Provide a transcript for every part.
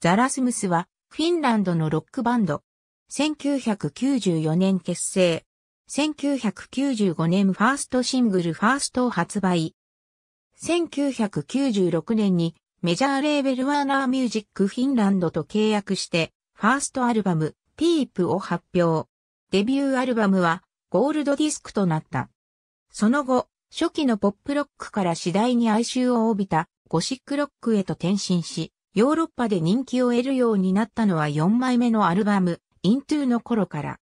ザラスムスはフィンランドのロックバンド。1994年結成。1995年ファーストシングルファーストを発売。1996年にメジャーレーベルワーナーミュージックフィンランドと契約してファーストアルバムピープを発表。デビューアルバムはゴールドディスクとなった。その後、初期のポップロックから次第に哀愁を帯びたゴシックロックへと転身し、ヨーロッパで人気を得るようになったのは4枚目のアルバム、Into の頃から。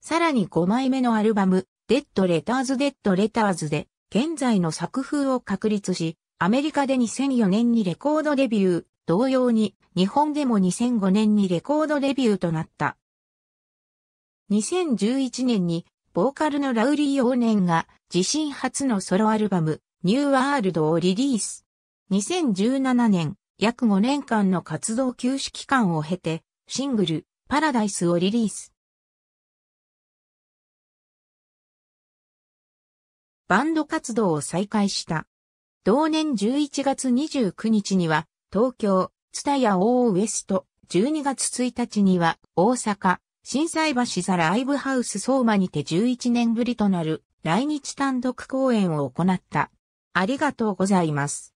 さらに5枚目のアルバム、デッドレターズデッドレターズで、現在の作風を確立し、アメリカで2004年にレコードデビュー、同様に、日本でも2005年にレコードデビューとなった。2011年に、ボーカルのラウリー・オーネンが、自身初のソロアルバム、ニューワールドをリリース。2017年、約5年間の活動休止期間を経て、シングル、パラダイスをリリース。バンド活動を再開した。同年11月29日には、東京、ツタヤオーウエスト、12月1日には、大阪、震災橋ザライブハウス相馬にて11年ぶりとなる来日単独公演を行った。ありがとうございます。